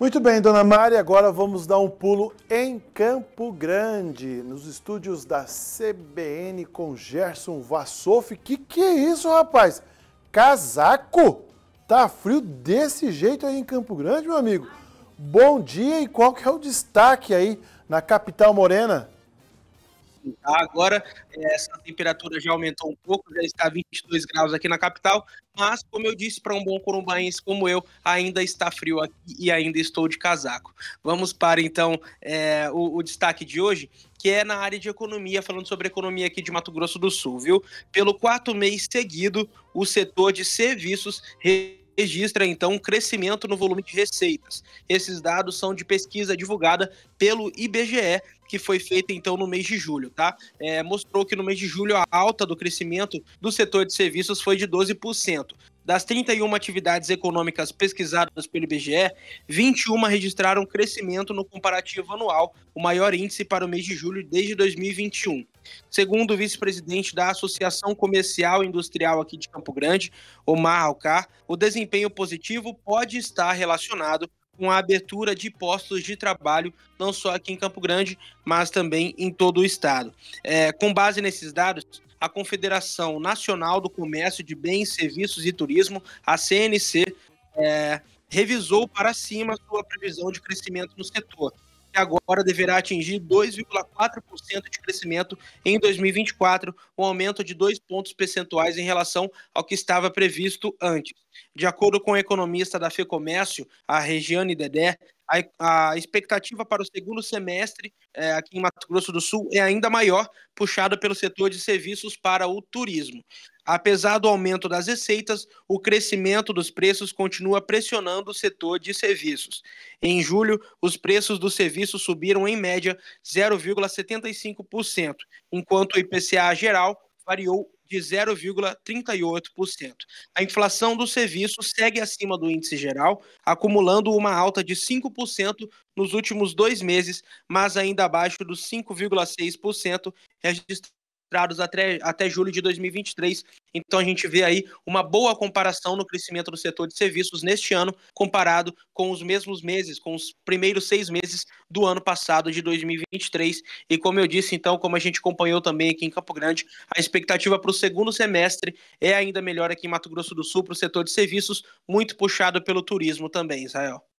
Muito bem, dona Mari, agora vamos dar um pulo em Campo Grande, nos estúdios da CBN com Gerson Vassouf. Que que é isso, rapaz? Casaco? Tá frio desse jeito aí em Campo Grande, meu amigo? Bom dia e qual que é o destaque aí na capital morena? tá? Agora é, essa temperatura já aumentou um pouco, já está 22 graus aqui na capital, mas como eu disse, para um bom corumbaense como eu, ainda está frio aqui e ainda estou de casaco. Vamos para então é, o, o destaque de hoje, que é na área de economia, falando sobre economia aqui de Mato Grosso do Sul, viu? Pelo quarto mês seguido, o setor de serviços registra então um crescimento no volume de receitas. Esses dados são de pesquisa divulgada pelo IBGE, que foi feita então no mês de julho, tá? É, mostrou que no mês de julho a alta do crescimento do setor de serviços foi de 12%. Das 31 atividades econômicas pesquisadas pelo IBGE, 21 registraram crescimento no comparativo anual, o maior índice para o mês de julho desde 2021. Segundo o vice-presidente da Associação Comercial e Industrial aqui de Campo Grande, Omar Alcar, o desempenho positivo pode estar relacionado com a abertura de postos de trabalho, não só aqui em Campo Grande, mas também em todo o estado. É, com base nesses dados, a Confederação Nacional do Comércio de Bens, Serviços e Turismo, a CNC, é, revisou para cima sua previsão de crescimento no setor, que agora deverá atingir 2,4% de crescimento em 2024, um aumento de dois pontos percentuais em relação ao que estava previsto antes. De acordo com a economista da FEComércio, a Regiane Dedé, a, expectativa para o segundo semestre é, aqui em Mato Grosso do Sul é ainda maior, puxada pelo setor de serviços para o turismo. Apesar do aumento das receitas, o crescimento dos preços continua pressionando o setor de serviços. Em julho, os preços dos serviços subiram em média 0,75%, enquanto o IPCA geral variou de 0,38%. A inflação do serviço segue acima do índice geral, acumulando uma alta de 5% nos últimos dois meses, mas ainda abaixo dos 5,6% registrados registrados até, até julho de 2023. Então a gente vê aí uma boa comparação no crescimento do setor de serviços neste ano, comparado com os mesmos meses, com os primeiros seis meses do ano passado, de 2023. E como eu disse, então, como a gente acompanhou também aqui em Campo Grande, a expectativa para o segundo semestre é ainda melhor aqui em Mato Grosso do Sul para o setor de serviços, muito puxado pelo turismo também, Israel.